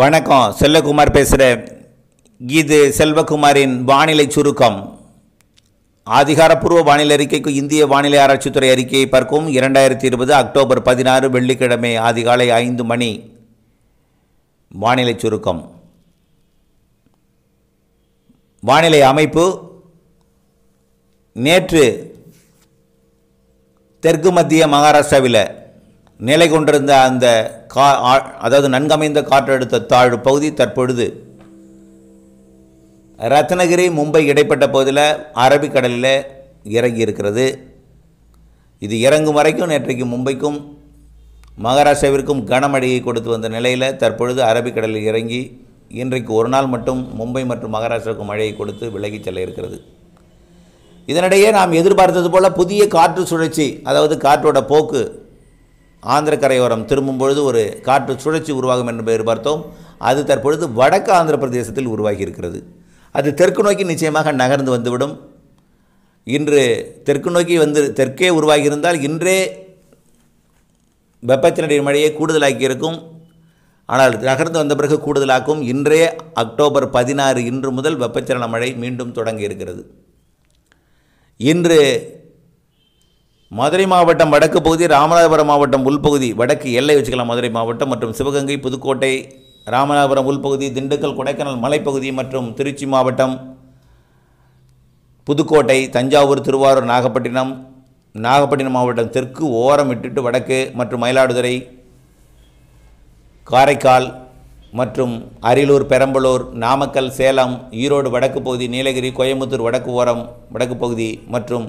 வணக்கம் செல்லகுமார் பேசுகிறேன் இது செல்வகுமாரின் வானிலை சுருக்கம் அதிகாரப்பூர்வ வானிலை அறிக்கைக்கு இந்திய வானிலை ஆராய்ச்சித்துறை அறிக்கையை பார்க்கும் இரண்டாயிரத்தி இருபது அக்டோபர் பதினாறு வெள்ளிக்கிழமை அதிகாலை ஐந்து மணி வானிலை சுருக்கம் வானிலை அமைப்பு நேற்று தெற்கு மத்திய மகாராஷ்டிராவில் நிலை கொண்டிருந்த அந்த கா அதாவது நன்கமைந்த காற்றழுத்த தாழ்வு பகுதி தற்பொழுது ரத்னகிரி மும்பை இடைப்பட்ட பகுதியில் அரபிக்கடலில் இறங்கி இருக்கிறது இது இறங்கும் வரைக்கும் நேற்றைக்கு மும்பைக்கும் மகாராஷ்டிராவிற்கும் கனமழையை கொடுத்து வந்த நிலையில் தற்பொழுது அரபிக்கடலில் இறங்கி இன்றைக்கு ஒரு நாள் மட்டும் மும்பை மற்றும் மகாராஷ்டிராவுக்கு மழையை கொடுத்து விலகிச் செல்ல இருக்கிறது இதனிடையே நாம் எதிர்பார்த்தது போல் புதிய காற்று சுழற்சி அதாவது காற்றோட போக்கு ஆந்திர கரையோரம் திரும்பும் பொழுது ஒரு காற்று சுழற்சி உருவாகும் என்று எதிர்பார்த்தோம் அது தற்பொழுது வடக்கு ஆந்திர பிரதேசத்தில் உருவாகி இருக்கிறது அது தெற்கு நோக்கி நிச்சயமாக நகர்ந்து வந்துவிடும் இன்று தெற்கு நோக்கி வந்து தெற்கே உருவாகியிருந்தால் இன்றே வெப்பத்தினுடைய மழையை கூடுதலாக்கி இருக்கும் ஆனால் நகர்ந்து வந்த பிறகு கூடுதலாக்கும் இன்றே அக்டோபர் பதினாறு இன்று முதல் வெப்பச்சலன மழை மீண்டும் தொடங்கி இருக்கிறது இன்று மதுரை மாவட்டம் வடக்கு பகுதி ராமநாதபுரம் மாவட்டம் உள்பகுதி வடக்கு எல்லை வச்சுக்கலாம் மதுரை மாவட்டம் மற்றும் சிவகங்கை புதுக்கோட்டை ராமநாதபுரம் உள்பகுதி திண்டுக்கல் கொடைக்கானல் மலைப்பகுதி மற்றும் திருச்சி மாவட்டம் புதுக்கோட்டை தஞ்சாவூர் திருவாரூர் நாகப்பட்டினம் நாகப்பட்டினம் மாவட்டம் தெற்கு ஓரம் விட்டுட்டு வடக்கு மற்றும் மயிலாடுதுறை காரைக்கால் மற்றும் அரியலூர் பெரம்பலூர் நாமக்கல் சேலம் ஈரோடு வடக்கு பகுதி நீலகிரி கோயம்புத்தூர் வடக்கு ஓரம் வடக்கு பகுதி மற்றும்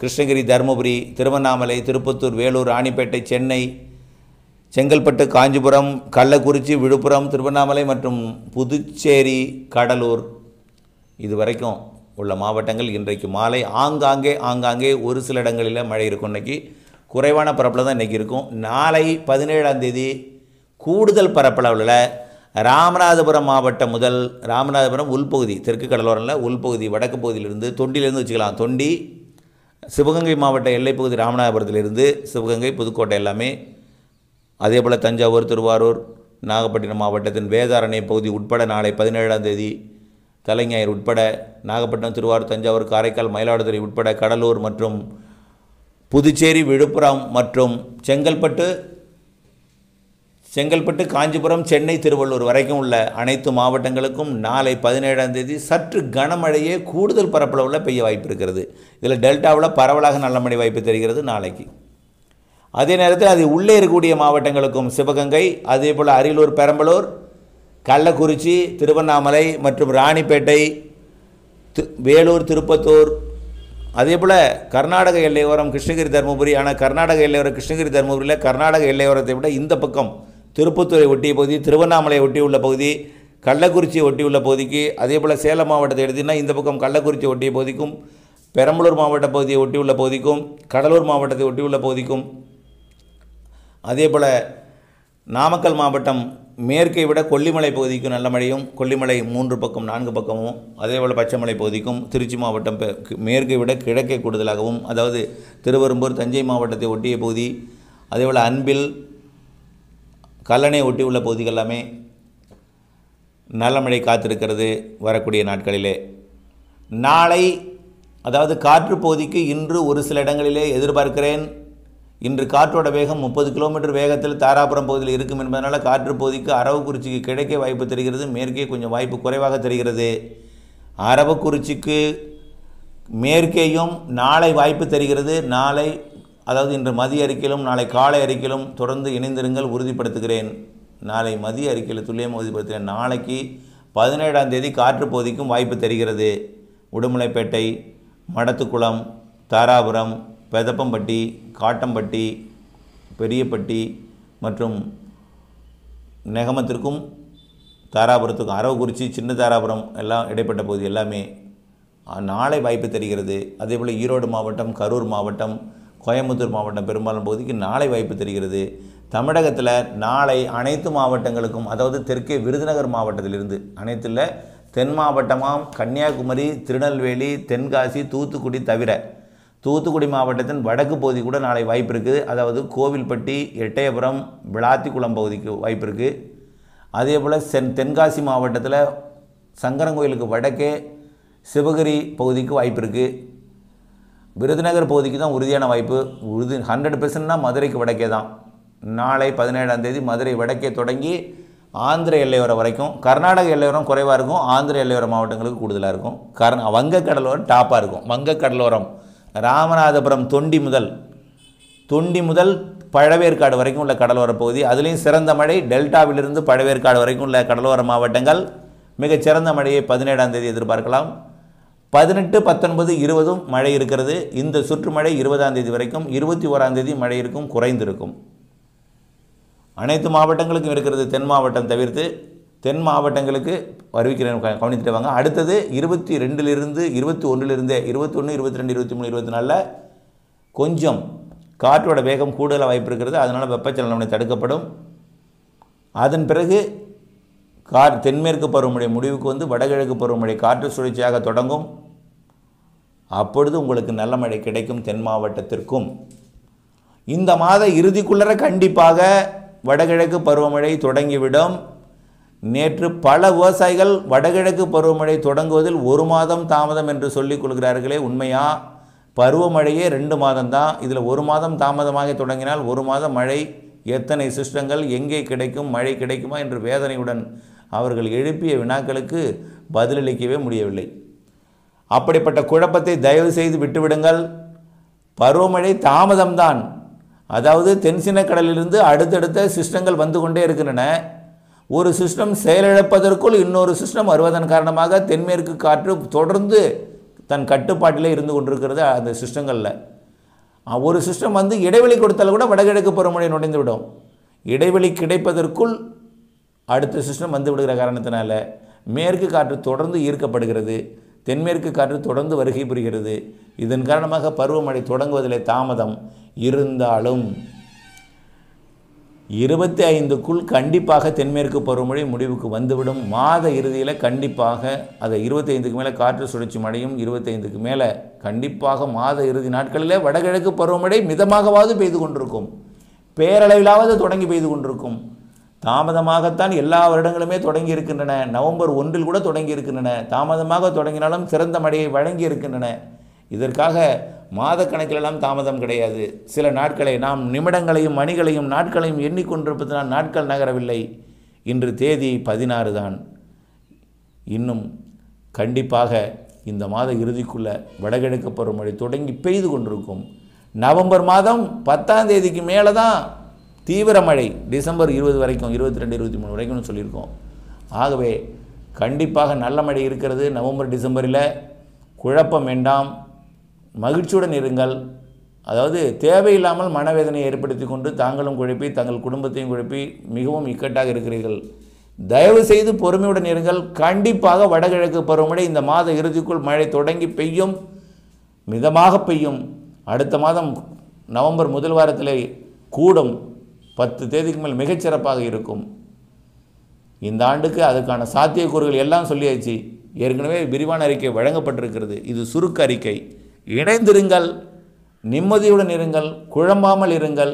கிருஷ்ணகிரி தருமபுரி திருவண்ணாமலை திருப்பத்தூர் வேலூர் ராணிப்பேட்டை சென்னை செங்கல்பட்டு காஞ்சிபுரம் கள்ளக்குறிச்சி விழுப்புரம் திருவண்ணாமலை மற்றும் புதுச்சேரி கடலூர் இதுவரைக்கும் உள்ள மாவட்டங்கள் இன்றைக்கு மாலை ஆங்காங்கே ஆங்காங்கே ஒரு சில இடங்களில் மழை இருக்கும் இன்றைக்கி குறைவான பரப்பில் தான் இன்றைக்கி இருக்கும் நாளை பதினேழாம் தேதி கூடுதல் பரப்பளவில் ராமநாதபுரம் மாவட்டம் முதல் ராமநாதபுரம் உள்பகுதி தெற்கு கடலோரில் உள்பகுதி வடக்கு பகுதியிலிருந்து தொண்டிலேருந்து வச்சுக்கலாம் தொண்டி சிவகங்கை மாவட்ட எல்லைப்பகுதி ராமநாதபுரத்திலிருந்து சிவகங்கை புதுக்கோட்டை எல்லாமே அதே போல் தஞ்சாவூர் திருவாரூர் நாகப்பட்டினம் மாவட்டத்தின் வேதாரண்ய பகுதி உட்பட நாளை பதினேழாம் தேதி தலைஞாயிறு உட்பட நாகப்பட்டினம் திருவாரூர் தஞ்சாவூர் காரைக்கால் மயிலாடுதுறை உட்பட கடலூர் மற்றும் புதுச்சேரி விழுப்புரம் மற்றும் செங்கல்பட்டு செங்கல்பட்டு காஞ்சிபுரம் சென்னை திருவள்ளூர் வரைக்கும் உள்ள அனைத்து மாவட்டங்களுக்கும் நாளை பதினேழாம் தேதி சற்று கனமழையே கூடுதல் பரப்பளவில் பெய்ய வாய்ப்பு இருக்கிறது இதில் டெல்டாவில் பரவலாக நல்ல மழை வாய்ப்பு தெரிகிறது நாளைக்கு அதே நேரத்தில் அது உள்ளே இருக்கக்கூடிய மாவட்டங்களுக்கும் சிவகங்கை அதே போல் அரியலூர் பெரம்பலூர் கள்ளக்குறிச்சி திருவண்ணாமலை மற்றும் ராணிப்பேட்டை வேலூர் திருப்பத்தூர் அதே போல் கர்நாடக எல்லையோரம் கிருஷ்ணகிரி தருமபுரி ஆனால் கர்நாடக எல்லையோரம் கிருஷ்ணகிரி தருமபுரியில் கர்நாடக எல்லையோரத்தை விட இந்த பக்கம் திருப்பத்தூரை ஒட்டிய பகுதி திருவண்ணாமலை ஒட்டியுள்ள பகுதி கள்ளக்குறிச்சியை ஒட்டியுள்ள பகுதிக்கு அதே போல் சேலம் மாவட்டத்தை எடுத்திங்கன்னா இந்த பக்கம் கள்ளக்குறிச்சி ஒட்டிய பகுதிக்கும் பெரம்பலூர் மாவட்ட பகுதியை ஒட்டியுள்ள பகுதிக்கும் கடலூர் மாவட்டத்தை ஒட்டியுள்ள பகுதிக்கும் அதே போல் நாமக்கல் மாவட்டம் மேற்கை விட கொல்லிமலை பகுதிக்கும் நல்ல மழையும் கொல்லிமலை மூன்று பக்கம் நான்கு பக்கமும் அதேபோல் பச்சைமலை பகுதிக்கும் திருச்சி மாவட்டம் மேற்கை விட கிழக்கே கூடுதலாகவும் அதாவது திருவரும்பூர் தஞ்சை மாவட்டத்தை ஒட்டிய பகுதி அதேபோல் அன்பில் கல்லணை ஒட்டி உள்ள பகுதிகள் எல்லாமே நல்ல மழை காத்திருக்கிறது வரக்கூடிய நாட்களிலே நாளை அதாவது காற்று பகுதிக்கு இன்று ஒரு சில இடங்களிலே எதிர்பார்க்கிறேன் இன்று காற்றோட வேகம் முப்பது கிலோமீட்டர் வேகத்தில் தாராபுரம் பகுதியில் இருக்கும் என்பதனால் காற்று பகுதிக்கு அரவக்குறிச்சிக்கு கிடைக்க வாய்ப்பு தெரிகிறது மேற்கே கொஞ்சம் வாய்ப்பு குறைவாக தெரிகிறது அரவக்குறிச்சிக்கு மேற்கேயும் நாளை வாய்ப்பு தெரிகிறது நாளை அதாவது இன்று மதிய அறிக்கையிலும் நாளை காலை அறிக்கையிலும் தொடர்ந்து இணைந்திருங்கள் உறுதிப்படுத்துகிறேன் நாளை மதிய அறிக்கையில் துல்லியமாக உறுதிப்படுத்துகிறேன் நாளைக்கு பதினேழாம் தேதி போதிக்கும் வாய்ப்பு தருகிறது உடுமலைப்பேட்டை மடத்துக்குளம் தாராபுரம் பெதப்பம்பட்டி காட்டம்பட்டி பெரியப்பட்டி மற்றும் நெகமத்திற்கும் தாராபுரத்துக்கும் அரவக்குறிச்சி சின்ன தாராபுரம் எல்லாம் இடைப்பட்ட பகுதி எல்லாமே நாளை வாய்ப்பு தெரிகிறது அதேபோல் ஈரோடு மாவட்டம் கரூர் மாவட்டம் கோயம்புத்தூர் மாவட்டம் பெரும்பாலும் பகுதிக்கு நாளை வாய்ப்பு தெரிகிறது தமிழகத்தில் நாளை அனைத்து மாவட்டங்களுக்கும் அதாவது தெற்கே விருதுநகர் மாவட்டத்திலிருந்து அனைத்தில் தென் மாவட்டமாம் கன்னியாகுமரி திருநெல்வேலி தென்காசி தூத்துக்குடி தவிர தூத்துக்குடி மாவட்டத்தின் வடக்கு பகுதி கூட நாளை வாய்ப்பு இருக்குது அதாவது கோவில்பட்டி எட்டயபுரம் விளாத்திக்குளம் பகுதிக்கு வாய்ப்பு இருக்குது அதே போல் சென் தென்காசி மாவட்டத்தில் சங்கரங்கோயிலுக்கு வடக்கே சிவகிரி பகுதிக்கு வாய்ப்பு இருக்குது விருதுநகர் பகுதிக்கு தான் உறுதியான வாய்ப்பு உறுதி ஹண்ட்ரட் பெர்சன்ட்னா மதுரைக்கு வடக்கே தான் நாளை பதினேழாம் தேதி மதுரை வடக்கே தொடங்கி ஆந்திர எல்லையோரம் வரைக்கும் கர்நாடக எல்லையோரம் குறைவாக இருக்கும் ஆந்திர எல்லையோர மாவட்டங்களுக்கு கூடுதலாக இருக்கும் கர்ண வங்கக்கடலோரம் டாப்பாக இருக்கும் வங்கக்கடலோரம் ராமநாதபுரம் தொண்டி முதல் தொண்டி முதல் பழவேற்காடு வரைக்கும் உள்ள கடலோர பகுதி அதுலேயும் சிறந்த மழை டெல்டாவிலிருந்து பழவேற்காடு வரைக்கும் உள்ள கடலோர மாவட்டங்கள் மிகச்சிறந்த மழையை பதினேழாம் தேதி எதிர்பார்க்கலாம் பதினெட்டு பத்தொன்பது இருபதும் மழை இருக்கிறது இந்த சுற்றுமழை இருபதாம் தேதி வரைக்கும் இருபத்தி ஓராம் தேதி மழை இருக்கும் குறைந்திருக்கும் அனைத்து மாவட்டங்களுக்கும் இருக்கிறது தென் மாவட்டம் தவிர்த்து தென் மாவட்டங்களுக்கு அறிவிக்கிறேன் கவனித்துட்டு வாங்க அடுத்தது இருபத்தி ரெண்டிலிருந்து இருபத்தி ஒன்றிலிருந்தே இருபத்தி ஒன்று இருபத்தி ரெண்டு இருபத்தி மூணு இருபத்தி நாலில் கொஞ்சம் காற்றோட வேகம் கூடுதலாக வாய்ப்பு இருக்கிறது அதனால் வெப்பச்சலனம் தடுக்கப்படும் அதன் பிறகு கார் தென்மேற்கு பருவமழை முடிவுக்கு வந்து வடகிழக்கு பருவமழை காற்று சுழற்சியாக தொடங்கும் அப்பொழுது உங்களுக்கு நல்ல மழை கிடைக்கும் தென் மாவட்டத்திற்கும் இந்த மாத இறுதிக்குள்ளர கண்டிப்பாக வடகிழக்கு பருவமழை தொடங்கிவிடும் நேற்று பல விவசாயிகள் வடகிழக்கு பருவமழை தொடங்குவதில் ஒரு மாதம் தாமதம் என்று சொல்லிக் கொள்கிறார்களே உண்மையா பருவமழையே ரெண்டு மாதம் தான் இதில் ஒரு மாதம் தாமதமாக தொடங்கினால் ஒரு மாதம் மழை எத்தனை சிஸ்டங்கள் எங்கே கிடைக்கும் மழை கிடைக்குமா என்று வேதனையுடன் அவர்கள் எழுப்பிய வினாக்களுக்கு பதிலளிக்கவே முடியவில்லை அப்படிப்பட்ட குழப்பத்தை தயவு செய்து விட்டுவிடுங்கள் பருவமழை தாமதம்தான் அதாவது தென்சினக்கடலிலிருந்து அடுத்தடுத்த சிஸ்டங்கள் வந்து கொண்டே இருக்கின்றன ஒரு சிஸ்டம் செயலிழப்பதற்குள் இன்னொரு சிஸ்டம் வருவதன் காரணமாக தென்மேற்கு காற்று தொடர்ந்து தன் கட்டுப்பாட்டிலே இருந்து கொண்டிருக்கிறது அந்த சிஸ்டங்களில் ஒரு சிஸ்டம் வந்து இடைவெளி கொடுத்தால் கூட வடகிழக்கு பருவமழை நுழைந்துவிடும் இடைவெளி கிடைப்பதற்குள் அடுத்த சிஸ்டம் வந்து விடுகிற காரணத்தினால மேற்கு காற்று தொடர்ந்து ஈர்க்கப்படுகிறது தென்மேற்கு காற்று தொடர்ந்து வருகை புரிகிறது இதன் காரணமாக பருவமழை தொடங்குவதில் தாமதம் இருந்தாலும் இருபத்தி ஐந்துக்குள் கண்டிப்பாக தென்மேற்கு பருவமழை முடிவுக்கு வந்துவிடும் மாத இறுதியில் கண்டிப்பாக அதை இருபத்தைந்துக்கு மேலே காற்று சுழற்சி மழையும் இருபத்தைந்துக்கு மேலே கண்டிப்பாக மாத இறுதி நாட்களில் வடகிழக்கு பருவமழை மிதமாகவாவது பெய்து கொண்டிருக்கும் பேரளவிலாவது தொடங்கி பெய்து கொண்டிருக்கும் தாமதமாகத்தான் எல்லா வருடங்களுமே தொடங்கி இருக்கின்றன நவம்பர் ஒன்றில் கூட தொடங்கி இருக்கின்றன தாமதமாக தொடங்கினாலும் சிறந்த மழையை வழங்கி இருக்கின்றன இதற்காக மாத கணக்கிலெல்லாம் தாமதம் கிடையாது சில நாட்களை நாம் நிமிடங்களையும் மணிகளையும் நாட்களையும் எண்ணிக்கொண்டிருப்பதனால் நாட்கள் நகரவில்லை இன்று தேதி பதினாறு தான் இன்னும் கண்டிப்பாக இந்த மாத இறுதிக்குள்ளே வடகிழக்கு பருவமழை தொடங்கி பெய்து கொண்டிருக்கும் நவம்பர் மாதம் பத்தாம் தேதிக்கு மேலே தான் தீவிர மழை டிசம்பர் இருபது வரைக்கும் இருபத்தி ரெண்டு இருபத்தி மூணு வரைக்கும்னு சொல்லியிருக்கோம் ஆகவே கண்டிப்பாக நல்ல மழை இருக்கிறது நவம்பர் டிசம்பரில் குழப்பம் வேண்டாம் மகிழ்ச்சியுடன் இருங்கள் அதாவது தேவையில்லாமல் மனவேதனையை ஏற்படுத்தி கொண்டு தாங்களும் குழப்பி தங்கள் குடும்பத்தையும் குழப்பி மிகவும் இக்கட்டாக இருக்கிறீர்கள் தயவு செய்து பொறுமையுடன் இருங்கள் கண்டிப்பாக வடகிழக்கு பருவமழை இந்த மாத இறுதிக்குள் மழை தொடங்கி பெய்யும் மிதமாக பெய்யும் அடுத்த மாதம் நவம்பர் முதல் வாரத்தில் கூடும் பத்து தேதிக்கு மேல் மிகச்சிறப்பாக இருக்கும் இந்த ஆண்டுக்கு அதுக்கான சாத்தியக்கூறுகள் எல்லாம் சொல்லியாச்சு ஏற்கனவே விரிவான அறிக்கை வழங்கப்பட்டிருக்கிறது இது சுருக்க அறிக்கை இணைந்திருங்கள் நிம்மதியுடன் இருங்கள் குழம்பாமல் இருங்கள்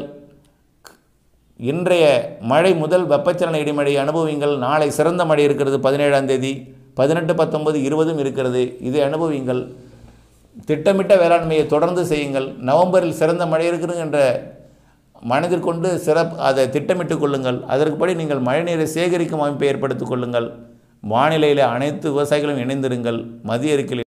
இன்றைய மழை முதல் வெப்பச்சலன இடிமழை அனுபவிங்கள் நாளை சிறந்த மழை இருக்கிறது பதினேழாம் தேதி பதினெட்டு பத்தொன்பது இருபதும் இருக்கிறது இதை அனுபவிங்கள் திட்டமிட்ட வேளாண்மையை தொடர்ந்து செய்யுங்கள் நவம்பரில் சிறந்த மழை இருக்கிறது என்ற மனதிற்கொண்டு சிறப்பு அதை திட்டமிட்டு கொள்ளுங்கள் அதற்குப்படி நீங்கள் மழைநீரை சேகரிக்கும் அமைப்பை ஏற்படுத்திக் கொள்ளுங்கள் வானிலையில் அனைத்து விவசாயிகளும் இணைந்திருங்கள் மதிய இருக்கையில்